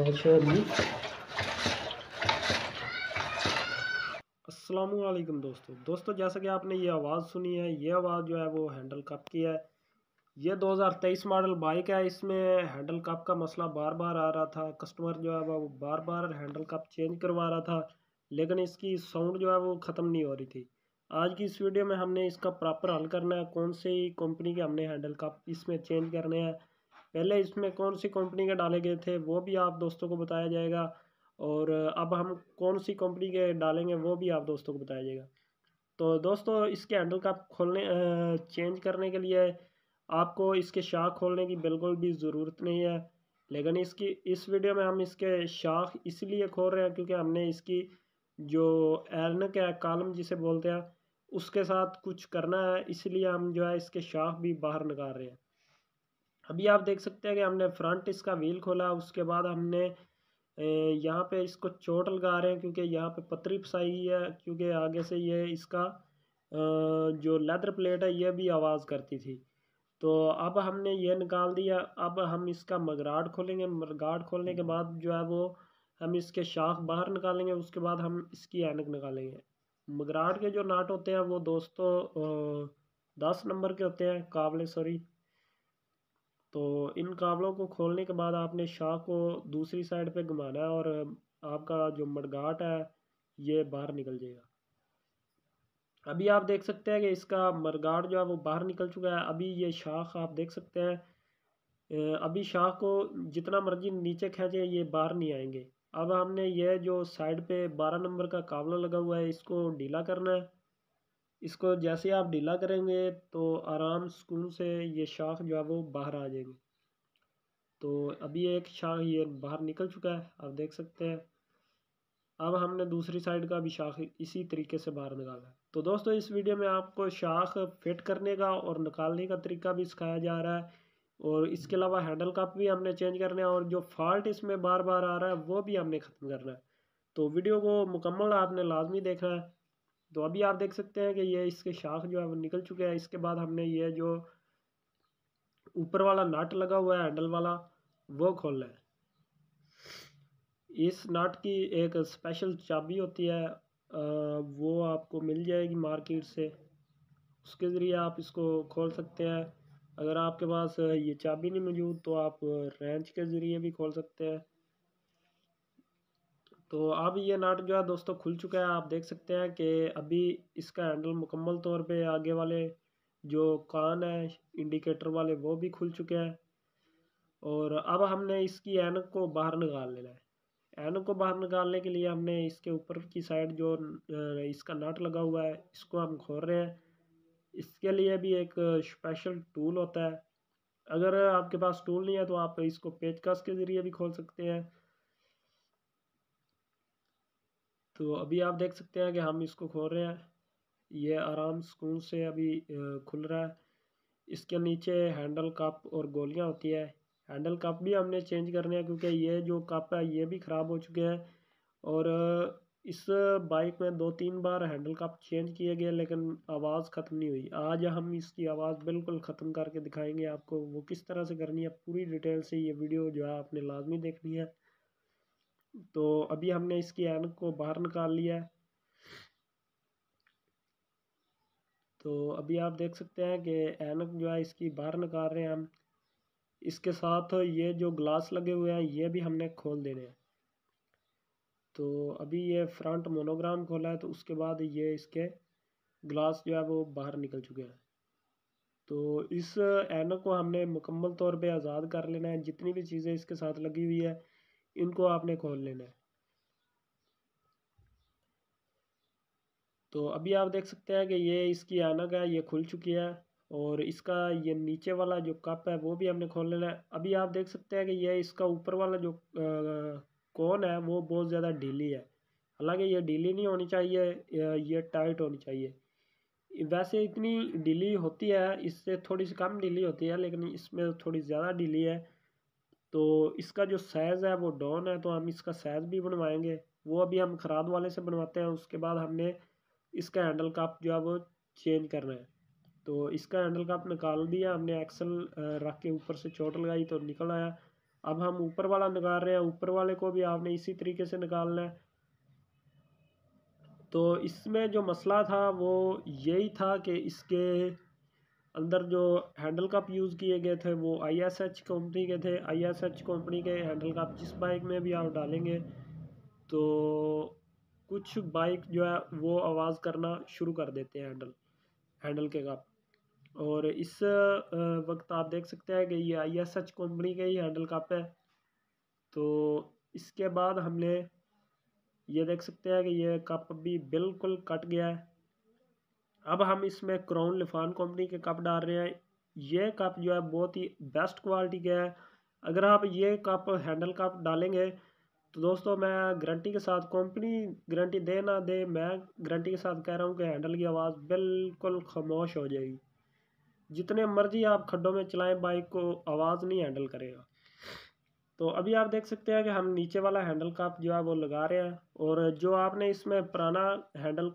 असलकम दोस्तों दोस्तों जैसा कि आपने ये आवाज़ सुनी है ये आवाज़ जो है वो हैंडल कप की है ये 2023 मॉडल बाइक है इसमें हैंडल कप का मसला बार बार आ रहा था कस्टमर जो है वो बार बार हैंडल कप चेंज करवा रहा था लेकिन इसकी साउंड जो है वो ख़त्म नहीं हो रही थी आज की इस वीडियो में हमने इसका प्रॉपर हल करना है कौन सी कंपनी के हमने हैंडल कप इसमें चेंज करने हैं पहले इसमें कौन सी कंपनी के डाले गए थे वो भी आप दोस्तों को बताया जाएगा और अब हम कौन सी कंपनी के डालेंगे वो भी आप दोस्तों को बताया जाएगा तो दोस्तों इसके हैंडल का खोलने चेंज करने के लिए आपको इसके शाख खोलने की बिल्कुल भी ज़रूरत नहीं है लेकिन इसकी इस वीडियो में हम इसके शाख इसलिए खोल रहे हैं क्योंकि हमने इसकी जो एरनक है कालम जिसे बोलते हैं उसके साथ कुछ करना है इसलिए हम जो है इसके शाख भी बाहर निकाल रहे हैं अभी आप देख सकते हैं कि हमने फ्रंट इसका व्हील खोला उसके बाद हमने यहाँ पे इसको चोट लगा रहे हैं क्योंकि यहाँ पे पतरी फसाई है क्योंकि आगे से ये इसका जो लेदर प्लेट है ये भी आवाज़ करती थी तो अब हमने ये निकाल दिया अब हम इसका मगराड खोलेंगे मगराड खोलने के बाद जो है वो हम इसके शाख बाहर निकालेंगे उसके बाद हम इसकी एनक निकालेंगे मगराड के जो नाट होते हैं वो दोस्तों दस नंबर के होते हैं काबले सॉरी तो इन कावड़ों को खोलने के बाद आपने शाह को दूसरी साइड पे घुमाना है और आपका जो मडगाट है ये बाहर निकल जाएगा अभी आप देख सकते हैं कि इसका मरगाट जो है वो बाहर निकल चुका है अभी ये शाख आप देख सकते हैं अभी शाख को जितना मर्जी नीचे खींचे ये बाहर नहीं आएंगे अब हमने ये जो साइड पे बारह नंबर का कावला लगा हुआ है इसको ढीला करना है इसको जैसे आप ढीला करेंगे तो आराम सुकून से ये शाख जो है वो बाहर आ जाएगी तो अभी एक शाख ये बाहर निकल चुका है आप देख सकते हैं अब हमने दूसरी साइड का भी शाख इसी तरीके से बाहर निकाला है तो दोस्तों इस वीडियो में आपको शाख फिट करने का और निकालने का तरीका भी सिखाया जा रहा है और इसके अलावा हैंडल कप भी हमने चेंज करना है और जो फॉल्ट इसमें बार बार आ रहा है वो भी हमने ख़त्म करना है तो वीडियो को मुकम्मल आपने लाजमी देखना है तो अभी आप देख सकते हैं कि ये इसके शाख जो है वो निकल चुके हैं इसके बाद हमने ये जो ऊपर वाला नाट लगा हुआ है हैंडल वाला वो खोलना है इस नाट की एक स्पेशल चाबी होती है वो आपको मिल जाएगी मार्केट से उसके ज़रिए आप इसको खोल सकते हैं अगर आपके पास ये चाबी नहीं मौजूद तो आप रेंच के ज़रिए भी खोल सकते हैं तो अब ये नाट जो है दोस्तों खुल चुका है आप देख सकते हैं कि अभी इसका हैंडल मुकम्मल तौर पे आगे वाले जो कान है इंडिकेटर वाले वो भी खुल चुके हैं और अब हमने इसकी ऐनक को बाहर निकाल लेना है ऐनक को बाहर निकालने के लिए हमने इसके ऊपर की साइड जो इसका नाट लगा हुआ है इसको हम खोल रहे हैं इसके लिए भी एक स्पेशल टूल होता है अगर आपके पास टूल नहीं है तो आप इसको पेचकस के ज़रिए भी खोल सकते हैं तो अभी आप देख सकते हैं कि हम इसको खोल रहे हैं ये आराम सुकून से अभी खुल रहा है इसके नीचे हैंडल कप और गोलियां होती है हैंडल कप भी हमने चेंज करने हैं क्योंकि ये जो कप है ये भी ख़राब हो चुके हैं और इस बाइक में दो तीन बार हैंडल कप चेंज किए गए लेकिन आवाज़ ख़त्म नहीं हुई आज हम इसकी आवाज़ बिल्कुल ख़त्म करके दिखाएंगे आपको वो किस तरह से करनी है पूरी डिटेल से ये वीडियो जो है आपने लाजमी देखनी है तो अभी हमने इसकी एन को बाहर निकाल लिया है तो अभी आप देख सकते हैं कि एन जो है इसकी बाहर निकाल रहे हैं हम इसके साथ ये जो ग्लास लगे हुए हैं ये भी हमने खोल देने हैं तो अभी ये फ्रंट मोनोग्राम खोला है तो उसके बाद ये इसके ग्लास जो है वो बाहर निकल चुके हैं तो इस एनक को हमने मुकम्मल तौर पे आज़ाद कर लेना है जितनी भी चीज़ें इसके साथ लगी हुई है इनको आपने खोल लेना है तो अभी आप देख सकते हैं कि ये इसकी आनक है ये खुल चुकी है और इसका ये नीचे वाला जो कप है वो भी हमने खोल लेना है अभी आप देख सकते हैं कि ये इसका ऊपर वाला जो कोन है वो बहुत ज़्यादा ढीली है हालांकि ये ढीली नहीं होनी चाहिए ये टाइट होनी चाहिए वैसे इतनी ढीली होती है इससे थोड़ी सी कम ढीली होती है लेकिन इसमें थोड़ी ज़्यादा ढीली है तो इसका जो साइज़ है वो डॉन है तो हम इसका साइज़ भी बनवाएंगे वो अभी हम खराद वाले से बनवाते हैं उसके बाद हमने इसका हैंडल कप जो है वो चेंज करना है तो इसका हैंडल कप निकाल दिया हमने एक्सल रख के ऊपर से चोट लगाई तो निकल आया अब हम ऊपर वाला निकाल रहे हैं ऊपर वाले को भी आपने इसी तरीके से निकालना है तो इसमें जो मसला था वो यही था कि इसके अंदर जो हैंडल कप यूज़ किए गए थे वो आई एस एच कंपनी के थे आई एस एच कंपनी के हैंडल कप जिस बाइक में भी आप डालेंगे तो कुछ बाइक जो है वो आवाज़ करना शुरू कर देते हैं हैंडल हैंडल के कप और इस वक्त आप देख सकते हैं कि ये आई एस एच कंपनी के ही हैंडल कप है तो इसके बाद हमने ये देख सकते हैं कि ये कप भी बिल्कुल कट गया है अब हम इसमें क्राउन लिफान कंपनी के कप डाल रहे हैं ये कप जो है बहुत ही बेस्ट क्वालिटी के है अगर आप ये कप हैंडल कप डालेंगे तो दोस्तों मैं गारंटी के साथ कंपनी गारंटी दे ना दे मैं गारंटी के साथ कह रहा हूँ कि हैंडल की आवाज़ बिल्कुल खामोश हो जाएगी जितने मर्जी आप खड्डों में चलाएं बाइक को आवाज़ नहीं हैंडल करेगा तो अभी आप देख सकते हैं कि हम नीचे वाला हैंडल कप जो है वो लगा रहे हैं और जो आपने इसमें पुराना हैंडल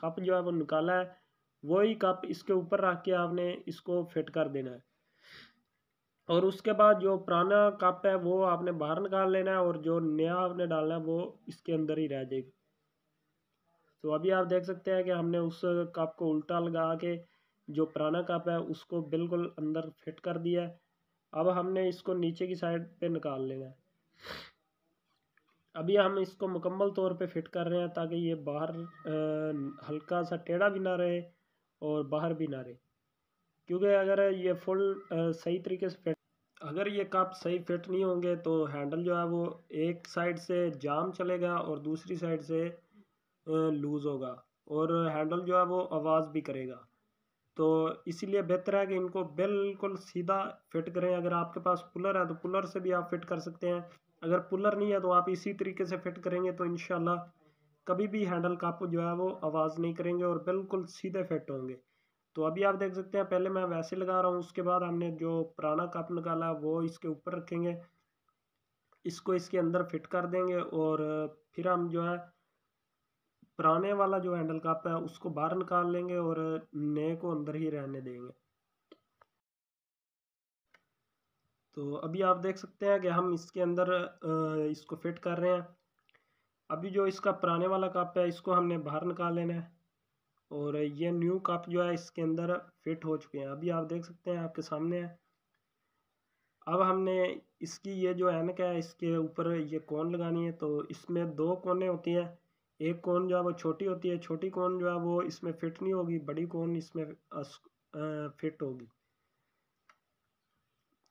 कप जो है वो निकाला है वही कप इसके ऊपर रख के आपने इसको फिट कर देना है और उसके बाद जो पुराना कप है वो आपने बाहर निकाल लेना है और जो नया आपने डालना है वो इसके अंदर ही रह जाएगा तो अभी आप देख सकते हैं कि हमने उस कप को उल्टा लगा के जो पुराना कप है उसको बिल्कुल अंदर फिट कर दिया है अब हमने इसको नीचे की साइड पे निकाल लेना है अभी हम इसको मुकम्मल तौर पे फिट कर रहे हैं ताकि ये बाहर हल्का सा टेढ़ा भी ना रहे और बाहर भी ना रहे क्योंकि अगर ये फुल आ, सही तरीके से फिट अगर ये कप सही फिट नहीं होंगे तो हैंडल जो है वो एक साइड से जाम चलेगा और दूसरी साइड से लूज़ होगा और हैंडल जो है वो आवाज़ भी करेगा तो इसीलिए बेहतर है कि इनको बिल्कुल सीधा फिट करें अगर आपके पास पुलर है तो पुलर से भी आप फिट कर सकते हैं अगर पुलर नहीं है तो आप इसी तरीके से फिट करेंगे तो इन कभी भी हैंडल का जो है वो आवाज़ नहीं करेंगे और बिल्कुल सीधे फिट होंगे तो अभी आप देख सकते हैं पहले मैं वैसे लगा रहा हूँ उसके बाद हमने जो पुराना कप निकाला वो इसके ऊपर रखेंगे इसको इसके अंदर फिट कर देंगे और फिर हम जो है पुराने वाला जो हैंडल कप है उसको बाहर निकाल लेंगे और नए को अंदर ही रहने देंगे तो अभी आप देख सकते हैं कि हम इसके अंदर इसको फिट कर रहे हैं अभी जो इसका पुराने वाला कप है इसको हमने बाहर निकाल लेना है और ये न्यू कप जो है इसके अंदर फिट हो चुके हैं अभी आप देख सकते हैं आपके सामने है अब हमने इसकी ये जो एनक है इसके ऊपर ये कोन लगानी है तो इसमें दो कोने होती हैं एक कौन जो है वो छोटी होती है छोटी कौन जो है वो इसमें फिट नहीं होगी बड़ी कौन इसमें फिट होगी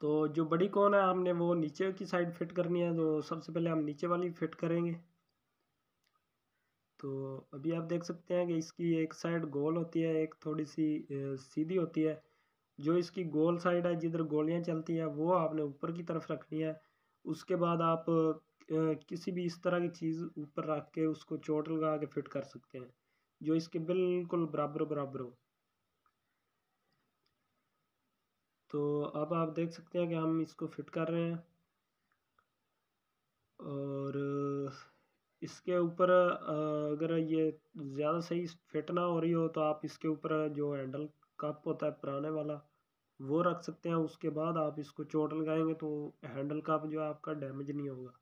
तो जो बड़ी कौन है हमने वो नीचे की साइड फिट करनी है तो सबसे पहले हम नीचे वाली फिट करेंगे तो अभी आप देख सकते हैं कि इसकी एक साइड गोल होती है एक थोड़ी सी सीधी होती है जो इसकी गोल साइड है जिधर गोलियां चलती हैं वो आपने ऊपर की तरफ रखनी है उसके बाद आप किसी भी इस तरह की चीज़ ऊपर रख के उसको चोट लगा के फिट कर सकते हैं जो इसके बिल्कुल बराबर बराबर हो तो अब आप देख सकते हैं कि हम इसको फिट कर रहे हैं और इसके ऊपर अगर ये ज़्यादा सही फिट ना हो रही हो तो आप इसके ऊपर जो हैंडल कप होता है पुराने वाला वो रख सकते हैं उसके बाद आप इसको चोट लगाएंगे तो हैंडल कप जो है आपका डैमेज नहीं होगा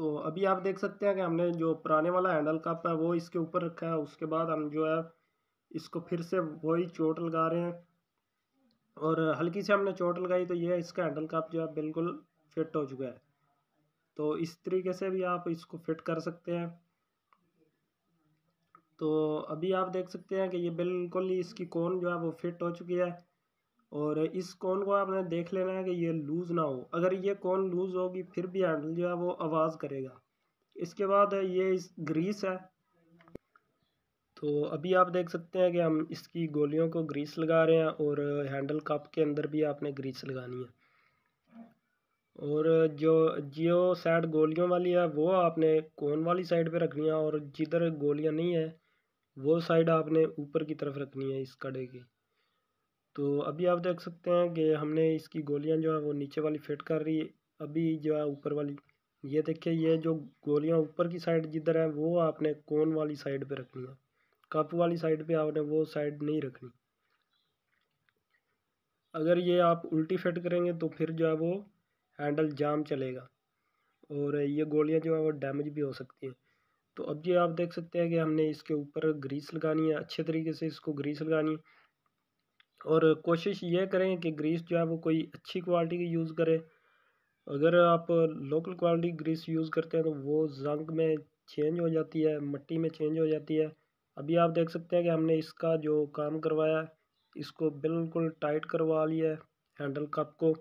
तो अभी आप देख सकते हैं कि हमने जो पुराने वाला हैंडल कप है वो इसके ऊपर रखा है उसके बाद हम जो है इसको फिर से वही चोट लगा रहे हैं और हल्की से हमने चोट लगाई तो ये इसका हैंडल कप जो है बिल्कुल फिट हो चुका है तो इस तरीके से भी आप इसको फिट कर सकते हैं तो अभी आप देख सकते हैं कि ये बिल्कुल ही इसकी कोन जो है वो फिट हो चुकी है और इस कौन को आपने देख लेना है कि ये लूज़ ना हो अगर ये कौन लूज़ होगी फिर भी हैंडल जो है वो आवाज़ करेगा इसके बाद ये इस ग्रीस है तो अभी आप देख सकते हैं कि हम इसकी गोलियों को ग्रीस लगा रहे हैं और हैंडल कप के अंदर भी आपने ग्रीस लगानी है और जो जियो साइड गोलियों वाली है वो आपने कोन वाली साइड पे रखनी है और जिधर गोलियां नहीं है वो साइड आपने ऊपर की तरफ रखनी है इस कड़े की तो अभी आप देख सकते हैं कि हमने इसकी गोलियां जो है वो नीचे वाली फिट कर रही अभी जो है ऊपर वाली ये देखिए ये जो गोलियां ऊपर की साइड जिधर है वो आपने कोन वाली साइड पे रखनी है कप वाली साइड पे आपने वो साइड नहीं रखनी अगर ये आप उल्टी फिट करेंगे तो फिर जो है वो हैंडल जाम चलेगा और ये गोलियां जो है वो डैमेज भी हो सकती हैं तो अब ये आप देख सकते हैं कि हमने इसके ऊपर ग्रीस लगानी है अच्छे तरीके से इसको ग्रीस लगानी है और कोशिश ये करें कि ग्रीस जो है वो कोई अच्छी क्वालिटी की यूज़ करें अगर आप लोकल क्वालिटी ग्रीस यूज़ करते हैं तो वो जंग में चेंज हो जाती है मिट्टी में चेंज हो जाती है अभी आप देख सकते हैं कि हमने इसका जो काम करवाया इसको बिल्कुल टाइट करवा लिया है हैंडल कप को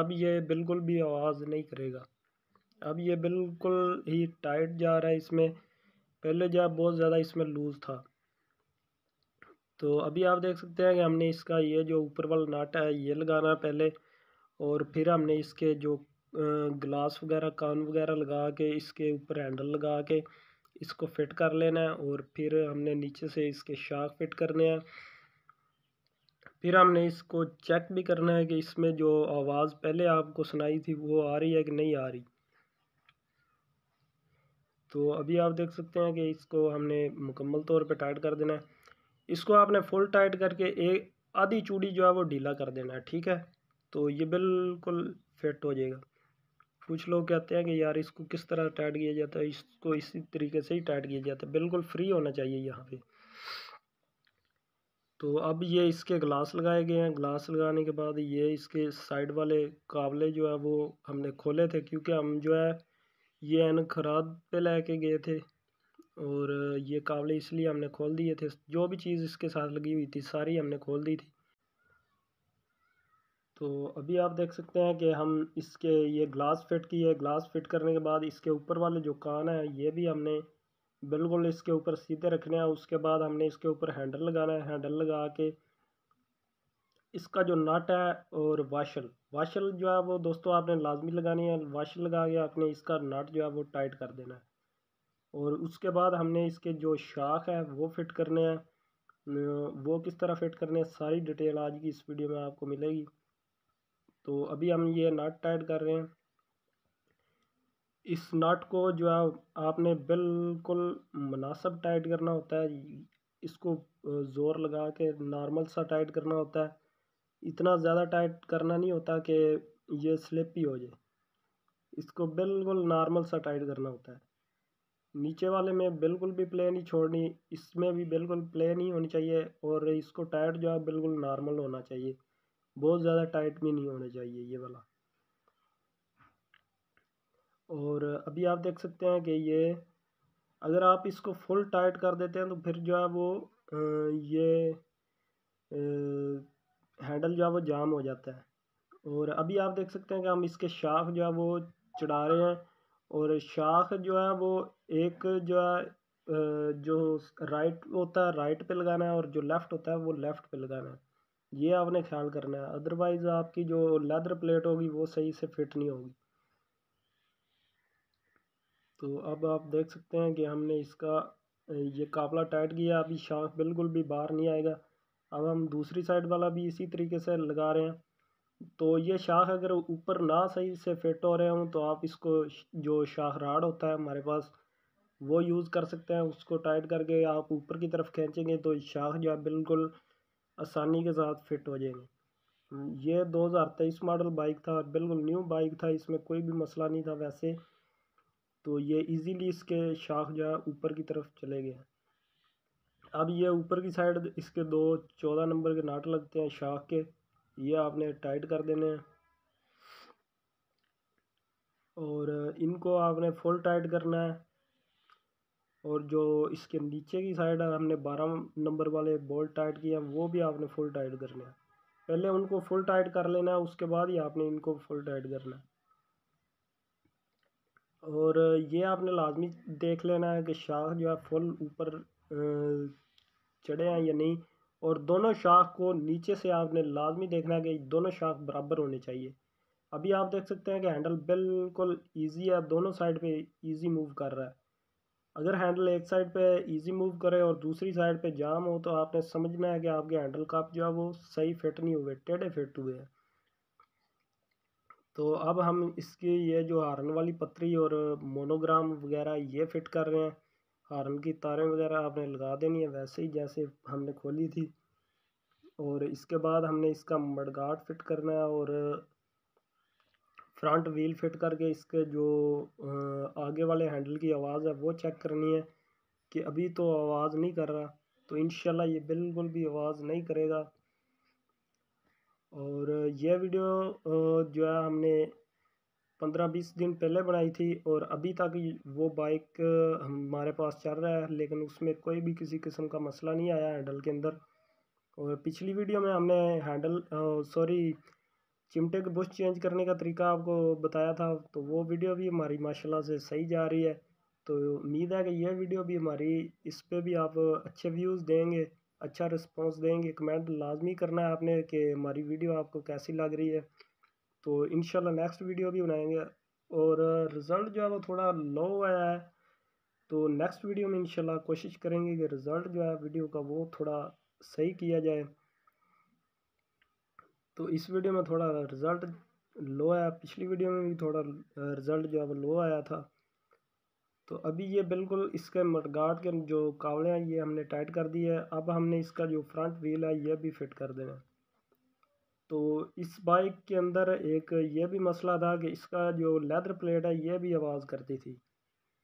अब ये बिल्कुल भी आवाज़ नहीं करेगा अब ये बिल्कुल ही टाइट जा रहा है इसमें पहले जो बहुत ज़्यादा इसमें लूज़ था तो अभी आप देख सकते हैं कि हमने इसका ये जो ऊपर वाला नाट है ये लगाना है पहले और फिर हमने इसके जो ग्लास वगैरह कान वगैरह लगा के इसके ऊपर हैंडल लगा के इसको फिट कर लेना है और फिर हमने नीचे से इसके शाख फिट करने हैं फिर हमने इसको चेक भी करना है कि इसमें जो आवाज़ पहले आपको सुनाई थी वो आ रही है कि नहीं आ रही तो अभी आप देख सकते हैं कि इसको हमने मुकम्मल तौर पर टाइट कर देना है इसको आपने फुल टाइट करके एक आधी चूड़ी जो है वो ढीला कर देना है ठीक है तो ये बिल्कुल फिट हो जाएगा कुछ लोग कहते हैं कि यार इसको किस तरह टाइट किया जाता है इसको इसी तरीके से ही टाइट किया जाता है बिल्कुल फ्री होना चाहिए यहाँ पे तो अब ये इसके ग्लास लगाए गए हैं ग्लास लगाने के बाद ये इसके साइड वाले काबले जो है वो हमने खोले थे क्योंकि हम जो है ये एन खराद पे लेके गए थे और ये कावले इसलिए हमने खोल दिए थे जो भी चीज़ इसके साथ लगी हुई थी सारी हमने खोल दी थी तो अभी आप देख सकते हैं कि हम इसके ये ग्लास फिट की है ग्लास फिट करने के बाद इसके ऊपर वाले जो कान है ये भी हमने बिल्कुल इसके ऊपर सीधे रखने हैं उसके बाद हमने इसके ऊपर हैंडल लगाना है हैंडल लगा के इसका जो नट है और वाशल वाशल जो है वो दोस्तों आपने लाजमी लगानी है वाशल लगा के आपने इसका नट जो है वो टाइट कर देना है और उसके बाद हमने इसके जो शाख है वो फिट करने हैं वो किस तरह फिट करने हैं सारी डिटेल आज की इस वीडियो में आपको मिलेगी तो अभी हम ये नट टाइट कर रहे हैं इस नट को जो है आपने बिल्कुल मुनासब टाइट करना होता है इसको ज़ोर लगा के नॉर्मल सा टाइट करना होता है इतना ज़्यादा टाइट करना नहीं होता कि ये स्लिप ही हो जाए इसको बिल्कुल नॉर्मल सा टाइट करना होता है नीचे वाले में बिल्कुल भी प्लेन ही छोड़नी इसमें भी बिल्कुल प्लेन ही होनी चाहिए और इसको टाइट जो है बिल्कुल नॉर्मल होना चाहिए बहुत ज़्यादा टाइट भी नहीं होना चाहिए ये वाला और अभी आप देख सकते हैं कि ये अगर आप इसको फुल टाइट कर देते हैं तो फिर जो है वो ये हैंडल जो है वो जाम हो जाता है और अभी आप देख सकते हैं कि हम इसके शाख जो है वो चढ़ा रहे हैं और शाख जो है वो एक जो जो राइट होता है राइट पे लगाना है और जो लेफ़्ट होता है वो लेफ़्ट पे लगाना है ये आपने ख्याल करना है अदरवाइज़ आपकी जो लेदर प्लेट होगी वो सही से फिट नहीं होगी तो अब आप देख सकते हैं कि हमने इसका ये काफला टाइट किया अभी शाख बिल्कुल भी बाहर नहीं आएगा अब हम दूसरी साइड वाला भी इसी तरीके से लगा रहे हैं तो ये शाख अगर ऊपर ना सही से फिट हो रहे हों तो आप इसको जो शाख राड होता है हमारे पास वो यूज़ कर सकते हैं उसको टाइट करके आप ऊपर की तरफ खींचेंगे तो शाख जो है बिल्कुल आसानी के साथ फिट हो जाएंगे हम्म, ये दो हज़ार तेईस मॉडल बाइक था बिल्कुल न्यू बाइक था इसमें कोई भी मसला नहीं था वैसे तो ये इजीली इसके शाख जो है ऊपर की तरफ चले गए अब ये ऊपर की साइड इसके दो चौदह नंबर के नाट लगते हैं शाख के ये आपने टाइट कर देने हैं और इनको आपने फुल टाइट करना है और जो इसके नीचे की साइड है हमने बारह नंबर वाले बोल्ट टाइट किए हैं वो भी आपने फुल टाइट करने हैं पहले उनको फुल टाइट कर लेना है उसके बाद ही आपने इनको फुल टाइट करना है और ये आपने लाजमी देख लेना है कि शाख जो है फुल ऊपर चढ़े हैं या नहीं और दोनों शाख को नीचे से आपने लाजमी देखना है कि दोनों शाख बराबर होने चाहिए अभी आप देख सकते हैं कि हैंडल बिल्कुल ईजी है दोनों साइड पर ईजी मूव कर रहा है अगर हैंडल एक साइड पे इजी मूव करे और दूसरी साइड पे जाम हो तो आपने समझना है कि आपके हैंडल कप जो है वो सही फिट नहीं हुए टेढ़े फिट हुए हैं तो अब हम इसकी ये जो हारन वाली पत्री और मोनोग्राम वगैरह ये फिट कर रहे हैं हारन की तारें वगैरह आपने लगा देनी है वैसे ही जैसे हमने खोली थी और इसके बाद हमने इसका मडगाट फिट करना है और फ्रंट व्हील फिट करके इसके जो आगे वाले हैंडल की आवाज़ है वो चेक करनी है कि अभी तो आवाज़ नहीं कर रहा तो इन ये बिल्कुल भी आवाज़ नहीं करेगा और यह वीडियो जो है हमने पंद्रह बीस दिन पहले बनाई थी और अभी तक वो बाइक हमारे पास चल रहा है लेकिन उसमें कोई भी किसी किस्म का मसला नहीं आया हैंडल के अंदर और पिछली वीडियो में हमने हैंडल सॉरी चिमटे के बुश चेंज करने का तरीका आपको बताया था तो वो वीडियो भी हमारी माशाल्लाह से सही जा रही है तो उम्मीद है कि यह वीडियो भी हमारी इस पर भी आप अच्छे व्यूज़ देंगे अच्छा रिस्पांस देंगे कमेंट लाजमी करना है आपने कि हमारी वीडियो आपको कैसी लग रही है तो इन नेक्स्ट वीडियो भी बनाएंगे और रिज़ल्ट जो है वो थोड़ा लो आया है तो नेक्स्ट वीडियो में इंशाल्लाह कोशिश करेंगे कि रिज़ल्ट जो है वीडियो का वो थोड़ा सही किया जाए तो इस वीडियो में थोड़ा रिज़ल्ट लो आया पिछली वीडियो में भी थोड़ा रिज़ल्ट जो है वो लो आया था तो अभी ये बिल्कुल इसके मटगाट के जो कावड़े हैं ये हमने टाइट कर दिए है अब हमने इसका जो फ्रंट व्हील है ये भी फिट कर देना है तो इस बाइक के अंदर एक ये भी मसला था कि इसका जो लेदर प्लेट है ये भी आवाज़ करती थी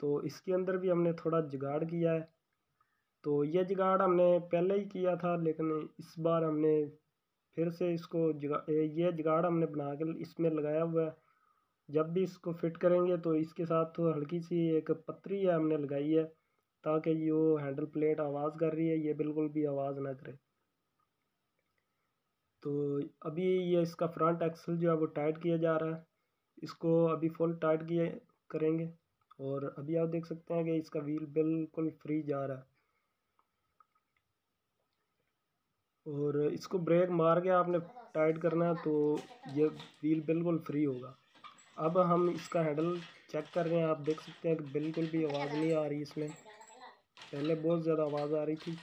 तो इसके अंदर भी हमने थोड़ा जुगाड़ किया है तो ये जुगाड़ हमने पहले ही किया था लेकिन इस बार हमने फिर से इसको जगा ये जगाड़ हमने बना कर इसमें लगाया हुआ है जब भी इसको फिट करेंगे तो इसके साथ हल्की सी एक पत्री है हमने लगाई है ताकि ये हैंडल प्लेट आवाज़ कर रही है ये बिल्कुल भी आवाज़ ना करे तो अभी ये इसका फ्रंट एक्सल जो है वो टाइट किया जा रहा है इसको अभी फुल टाइट किए करेंगे और अभी आप देख सकते हैं कि इसका व्हील बिल्कुल फ्री जा रहा है और इसको ब्रेक मार के आपने टाइट करना है तो ये व्हील बिल्कुल फ्री होगा अब हम इसका हैंडल चेक कर रहे हैं आप देख सकते हैं कि बिल्कुल भी आवाज़ नहीं आ रही इसमें पहले बहुत ज़्यादा आवाज़ आ रही थी